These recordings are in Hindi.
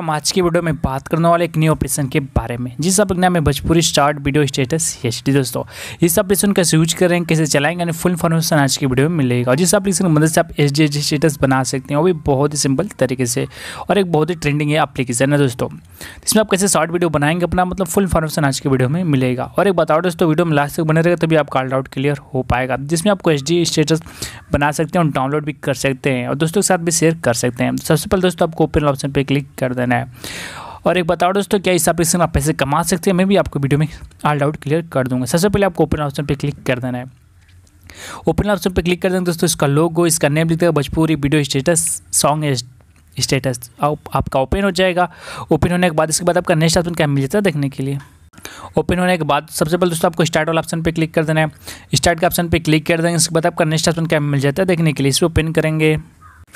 हम आज की वीडियो में बात करने वाले एक न्यू ऑपरेशन के बारे में जिस अपना में भोजपुरी स्टार्ट वीडियो स्टेटस एच दोस्तों इस ऑपरेशन कैसे यूज कर रहे हैं कैसे चलाएंगे यानी फुल इन्फॉर्मेशन आज की वीडियो में मिलेगा और जिस अपलीकेशन की मदद से आप एच डी स्टेटस बना सकते हैं वो भी बहुत ही सिंपल तरीके से और एक बहुत ही ट्रेंडिंग है अपलीकेशन है दोस्तों इसमें आप कैसे शॉर्ट वीडियो बनाएंगे अपना मतलब फुल इन्फॉर्मेशन आज की वीडियो में मिलेगा और एक बताओ दोस्तों वीडियो में लास्ट तक बने रहेगा तभी आपका डाउट क्लियर हो पाएगा जिसमें आपको एच स्टेटस बना सकते हैं और डाउनलोड भी कर सकते हैं और दोस्तों के साथ भी शेयर कर सकते हैं सबसे पहले दोस्तों आपको ओपन ऑप्शन पर क्लिक कर देना करना है और एक बताओ दोस्तों क्या इस ऑपरेशन आप पैसे कमा सकते हैं मैं भी आपको वीडियो में ऑल डाउट क्लियर कर दूंगा सबसे पहले आपको ओपन ऑप्शन पर क्लिक कर देना है ओपन ऑप्शन पर क्लिक कर देंगे दोस्तों इसका लोगो इसका नेम लिखते हैं Bhojpuri video status song status आप, आपका ओपन हो जाएगा ओपन होने के बाद इसके बाद आपका नेक्स्ट ऑप्शन क्या मिल जाता है देखने के लिए ओपन होने के बाद सबसे पहले दोस्तों आपको स्टार्ट वाला ऑप्शन पे क्लिक कर देना है स्टार्ट के ऑप्शन पे क्लिक कर देंगे इसके बाद आपका नेक्स्ट ऑप्शन क्या मिल जाता है देखने के लिए इसे ओपन करेंगे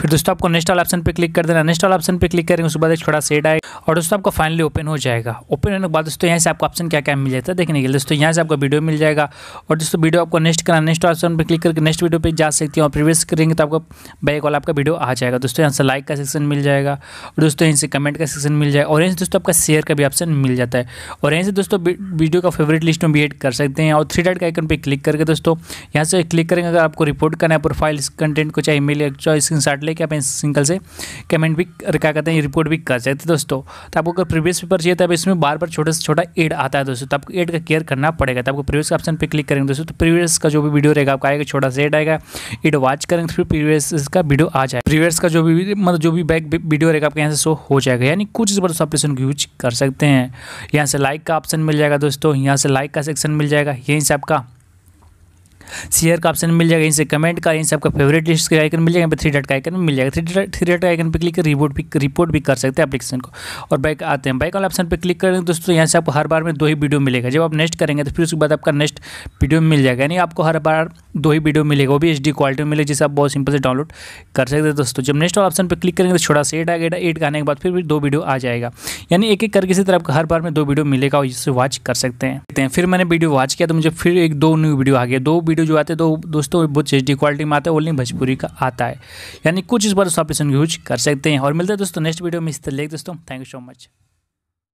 फिर दोस्तों आपको नेक्स्ट ऑप्शन पर क्लिक कर देना नेक्स्ट ऑप्शन पर क्लिक करेंगे उसके बाद एक छोटा सेट आएगा और दोस्तों आपका फाइनली ओपन हो जाएगा ओपन होने के बाद दोस्तों यहाँ से आपको ऑप्शन क्या क्या मिल जाता है देखने के लिए दोस्तों यहाँ से आपको वीडियो मिल जाएगा और दोस्तों वीडियो आपको नेक्स्ट करना नेक्स्ट ऑप्शन पर क्लिक करके नेक्स्ट वीडियो पर जा सकती है और प्रीवियस करेंगे तो आपको बैक वाला आपका वीडियो आ जाएगा दोस्तों यहाँ से लाइक का सेक्शन मिल जाएगा और दोस्तों यहीं से कमेंट का सेक्शन मिल जाएगा और यहीं से दोस्तों आपका शेयर का भी ऑप्शन मिल जाता है और यहीं से दोस्तों वीडियो का फेवरेट लिस्ट में भी एड कर सकते हैं और थ्री डाइट का आइकन पर क्लिक करके दोस्तों यहाँ से क्लिक करेंगे अगर आपको रिपोर्ट करना है प्रोफाइल कंटेंट को चाहे मेल चाहे स्क्रीन लेके आप सिंगल से कमेंट भी क्या कहते हैं रिपोर्ट भी कर सकते हैं दोस्तों तो आपको अगर प्रीवियस पेपर चाहिए तब तो इसमें बार बार छोटे से छोटा एड आता है दोस्तों तो आपको एड का केयर करना पड़ेगा तो आपको प्रीवियस ऑप्शन पर क्लिक करेंगे दोस्तों तो प्रीवियस का जो भी वीडियो रहेगा आपका आएगा छोटा सा एड आएगा एड वॉच करेंगे फिर प्रीवियस का वीडियो आ जाएगा प्रीवियस का जो भी मतलब जो भी बैक वीडियो रहेगा आपके यहाँ से शो हो जाएगा यानी कुछ ज़बरदस्त ऑपरेशन यूज कर सकते हैं यहाँ से लाइक का ऑप्शन मिल जाएगा दोस्तों यहाँ से लाइक का सेक्शन मिल जाएगा यहीं से आपका शेयर का ऑप्शन मिल जाएगा इनसे कमेंट का यहीं आपका फेवरेट लिस्ट का आइकन मिल जाएगा यहाँ पर थ्री डट का आइकन मिल जाएगा थ्री थ्री डॉट आइकन पर क्लिक कर रिपोर्ट भी रिपोर्ट भी कर सकते हैं अपलीकेशन को और बाइक आते हैं बाइक वाले ऑप्शन पर क्लिक करेंगे दोस्तों यहाँ से आपको हर बार में दो ही वीडियो मिलेगा जब आप नेक्स्ट करेंगे तो फिर उसके बाद आपका नेक्स्ट वीडियो मिल जाएगा यानी आपको हर बार दो ही वीडियो मिलेगा वो भी एच क्वालिटी में मिलेगा जिसे आप बहुत सिंपल से डाउनलोड कर सकते हैं दोस्तों जब नेक्स्ट ऑप्शन पर क्लिक करेंगे तो छोटा सा एट आ गया एट आने के बाद फिर भी दो वीडियो आ जाएगा यानी एक एक करके इसी तरह आपको हर बार में दो वीडियो मिलेगा और इससे वॉच कर सकते हैं फिर मैंने वीडियो वॉच किया तो मुझे फिर एक दो न्यू वीडियो आ गया दो वीडियो वीडियो जो आते हैं तो दोस्तों बहुत एच डी क्वालिटी में आता है ओनली भोजपुरी का आता है यानी कुछ इस बार उस ऑपरेशन यूज कर सकते हैं और मिलते हैं दोस्तों नेक्स्ट वीडियो में इस तरह दोस्तों थैंक यू सो मच